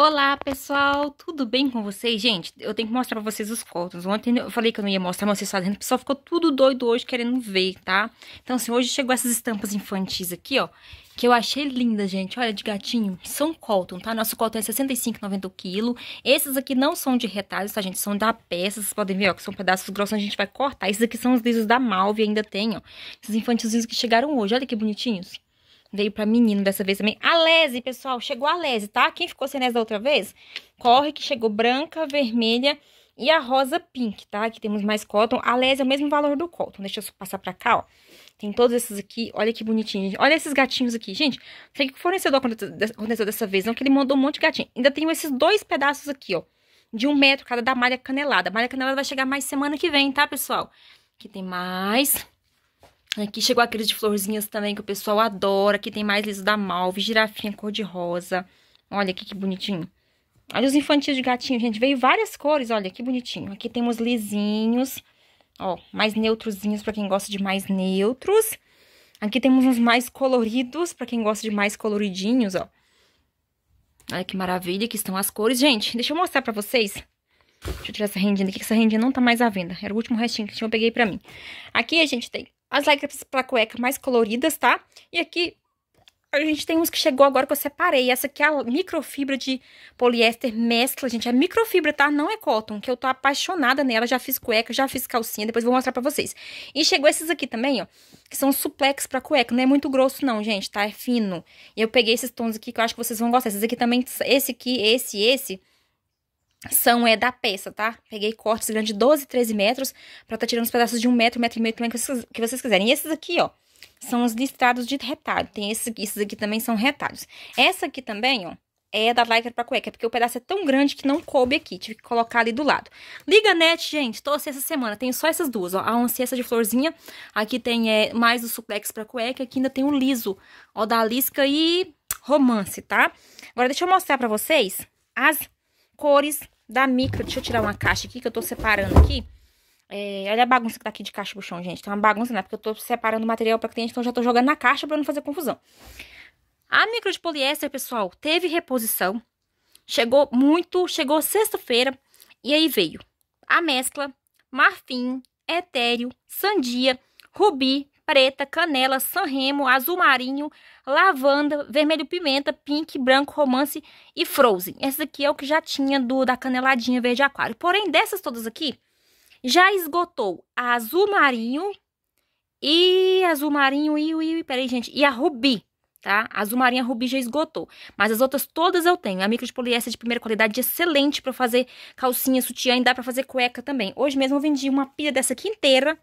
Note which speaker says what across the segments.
Speaker 1: Olá, pessoal, tudo bem com vocês? Gente, eu tenho que mostrar pra vocês os cótons. Ontem eu falei que eu não ia mostrar, mas vocês fazendo. O pessoal ficou tudo doido hoje querendo ver, tá? Então, assim, hoje chegou essas estampas infantis aqui, ó, que eu achei linda, gente. Olha, de gatinho, são cotton, tá? Nosso cotton é 65,90 o quilo. Esses aqui não são de retalhos, tá, gente? São da peça, vocês podem ver, ó, que são pedaços grossos, a gente vai cortar. Esses aqui são os lisos da Malve, ainda tem, ó. Esses infantilzinhos que chegaram hoje, olha que bonitinhos. Veio pra menino dessa vez também. A Lese, pessoal, chegou a Lese, tá? Quem ficou sem Lese da outra vez, corre que chegou branca, vermelha e a rosa pink, tá? Aqui temos mais cotton. A Lese é o mesmo valor do cotton. Deixa eu passar pra cá, ó. Tem todos esses aqui. Olha que bonitinho, gente. Olha esses gatinhos aqui, gente. Sei que o fornecedor aconteceu dessa vez, não, que ele mandou um monte de gatinho. Ainda tenho esses dois pedaços aqui, ó. De um metro cada da malha canelada. A malha canelada vai chegar mais semana que vem, tá, pessoal? Aqui tem mais... Aqui chegou aqueles de florzinhas também, que o pessoal adora. Aqui tem mais liso da malve, girafinha cor-de-rosa. Olha aqui que bonitinho. Olha os infantis de gatinho, gente. Veio várias cores, olha que bonitinho. Aqui temos lisinhos, ó, mais neutrozinhos pra quem gosta de mais neutros. Aqui temos uns mais coloridos, pra quem gosta de mais coloridinhos, ó. Olha que maravilha que estão as cores. Gente, deixa eu mostrar pra vocês. Deixa eu tirar essa rendinha aqui, que essa rendinha não tá mais à venda. Era o último restinho que eu peguei pra mim. Aqui a gente tem as regras pra cueca mais coloridas, tá? E aqui a gente tem uns que chegou agora que eu separei. Essa aqui é a microfibra de poliéster mescla, gente. É microfibra, tá? Não é cotton, que eu tô apaixonada nela. Já fiz cueca, já fiz calcinha, depois vou mostrar pra vocês. E chegou esses aqui também, ó, que são suplex pra cueca. Não é muito grosso não, gente, tá? É fino. E eu peguei esses tons aqui que eu acho que vocês vão gostar. Esses aqui também, esse aqui, esse esse são é da peça, tá? Peguei cortes grandes de 12, 13 metros pra tá tirando os pedaços de 1 metro, 1 metro e meio, também que vocês, que vocês quiserem. E esses aqui, ó, são os listrados de retalho. Tem aqui, esses aqui também são retalhos. Essa aqui também, ó, é da lycra pra cueca, porque o pedaço é tão grande que não coube aqui. Tive que colocar ali do lado. Liga net, gente, assim essa semana. Tenho só essas duas, ó. A essa de florzinha. Aqui tem é, mais o suplex pra cueca. Aqui ainda tem o liso, ó, da lisca e romance, tá? Agora deixa eu mostrar pra vocês as cores da micro. Deixa eu tirar uma caixa aqui que eu tô separando aqui. É, olha a bagunça que tá aqui de caixa pro chão, gente. Tá uma bagunça, né? Porque eu tô separando o material pra cliente, então já tô jogando na caixa pra não fazer confusão. A micro de poliéster, pessoal, teve reposição. Chegou muito, chegou sexta-feira. E aí veio a mescla, marfim, etéreo, sandia, rubi, preta, canela, sanremo, azul marinho, lavanda, vermelho pimenta, pink, branco, romance e frozen. Esse aqui é o que já tinha do da caneladinha verde aquário. Porém, dessas todas aqui, já esgotou a azul marinho e azul marinho e, e peraí, gente, e a rubi tá? A azul marinha rubi já esgotou, mas as outras todas eu tenho. A micro de poliéster de primeira qualidade excelente para fazer calcinha, sutiã e dá para fazer cueca também. Hoje mesmo eu vendi uma pilha dessa aqui inteira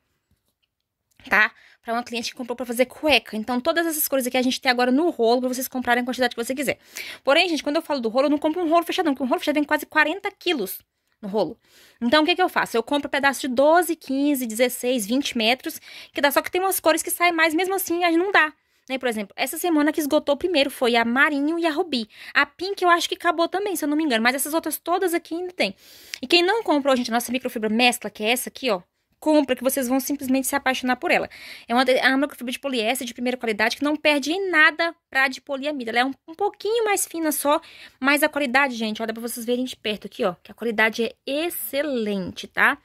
Speaker 1: tá? Para uma cliente que comprou para fazer cueca. Então, todas essas cores aqui a gente tem agora no rolo para vocês comprarem a quantidade que você quiser. Porém, gente, quando eu falo do rolo, eu não compro um rolo fechado, porque um rolo fechado tem quase 40 quilos no rolo. Então, o que, que eu faço? Eu compro um pedaço de 12, 15, 16, 20 metros, que dá só que tem umas cores que saem mais, mesmo assim, a gente não dá. Né? Por exemplo, essa semana que esgotou primeiro foi a Marinho e a Rubi. A Pink eu acho que acabou também, se eu não me engano. Mas essas outras todas aqui ainda tem. E quem não comprou, gente, a nossa microfibra mescla, que é essa aqui, ó compra que vocês vão simplesmente se apaixonar por ela. É, é uma microfibra de poliéster de primeira qualidade que não perde em nada pra de poliamida. Ela é um, um pouquinho mais fina só, mas a qualidade, gente, olha pra vocês verem de perto aqui, ó, que a qualidade é excelente, tá?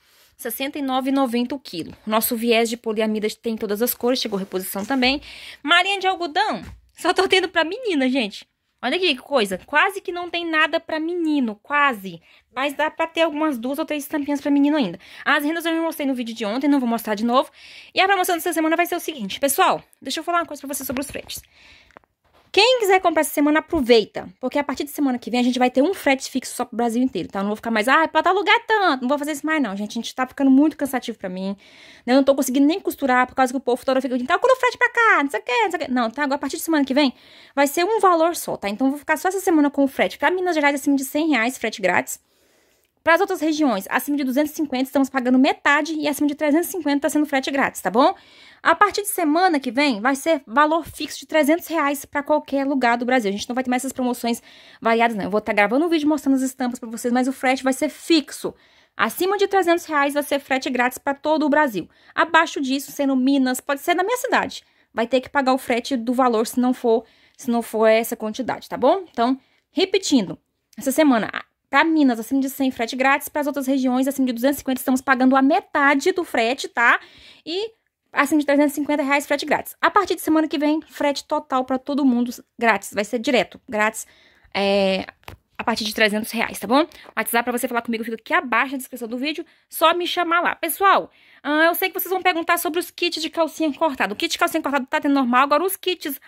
Speaker 1: R$ 69,90 o quilo. Nosso viés de poliamida tem todas as cores, chegou reposição também. Marinha de algodão, só tô tendo pra menina, gente. Olha que coisa, quase que não tem nada para menino, quase. Mas dá pra ter algumas duas ou três estampinhas para menino ainda. As rendas eu já mostrei no vídeo de ontem, não vou mostrar de novo. E a promoção dessa semana vai ser o seguinte. Pessoal, deixa eu falar uma coisa pra vocês sobre os fretes. Quem quiser comprar essa semana, aproveita. Porque a partir de semana que vem a gente vai ter um frete fixo só pro Brasil inteiro. Então eu não vou ficar mais, ah, pra tal lugar é tanto. Não vou fazer isso mais, não, gente. A gente tá ficando muito cansativo pra mim. Né? Eu não tô conseguindo nem costurar por causa que o povo toda fica, então cura o frete pra cá, não sei o quê, não sei o quê. Não, tá? Agora a partir de semana que vem vai ser um valor só, tá? Então eu vou ficar só essa semana com o frete pra Minas Gerais acima de 100 reais, frete grátis. Para as outras regiões, acima de 250 estamos pagando metade e acima de 350 está sendo frete grátis, tá bom? A partir de semana que vem, vai ser valor fixo de 300 reais para qualquer lugar do Brasil. A gente não vai ter mais essas promoções variadas, não. Eu vou estar tá gravando um vídeo mostrando as estampas para vocês, mas o frete vai ser fixo. Acima de 300 reais vai ser frete grátis para todo o Brasil. Abaixo disso, sendo Minas, pode ser na minha cidade. Vai ter que pagar o frete do valor se não for, se não for essa quantidade, tá bom? Então, repetindo, essa semana, para Minas, acima de 100, frete grátis. Para as outras regiões, acima de 250, estamos pagando a metade do frete, tá? E acima de 350 reais, frete grátis. A partir de semana que vem, frete total para todo mundo, grátis. Vai ser direto, grátis, é, a partir de 300 reais, tá bom? O WhatsApp para você falar comigo fica aqui abaixo na descrição do vídeo. Só me chamar lá. Pessoal, ah, eu sei que vocês vão perguntar sobre os kits de calcinha cortada. O kit de calcinha cortada tá tendo normal, agora os kits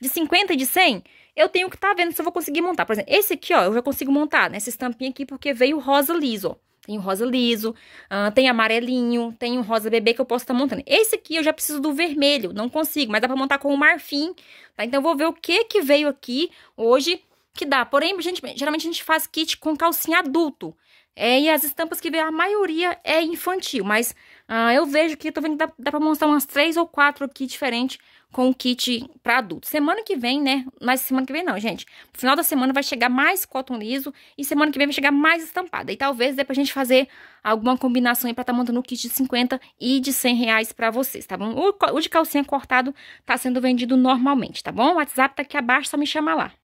Speaker 1: de 50 e de 100, eu tenho que estar tá vendo se eu vou conseguir montar. Por exemplo, esse aqui, ó, eu já consigo montar nessa né? estampinha aqui, porque veio rosa liso, Tem o rosa liso, uh, tem amarelinho, tem o rosa bebê que eu posso estar tá montando. Esse aqui eu já preciso do vermelho, não consigo, mas dá para montar com o marfim, tá? Então eu vou ver o que que veio aqui hoje que dá. Porém, gente, geralmente a gente faz kit com calcinha adulto. É, e as estampas que veio a maioria é infantil, mas ah, eu vejo que tô vendo que dá, dá pra mostrar umas três ou quatro aqui diferentes com o kit para adultos. Semana que vem, né? Mas semana que vem não, gente. No final da semana vai chegar mais cotton liso e semana que vem vai chegar mais estampada. E talvez dê pra gente fazer alguma combinação aí pra tá montando o kit de 50 e de 100 reais pra vocês, tá bom? O, o de calcinha cortado tá sendo vendido normalmente, tá bom? O WhatsApp tá aqui abaixo, só me chama lá.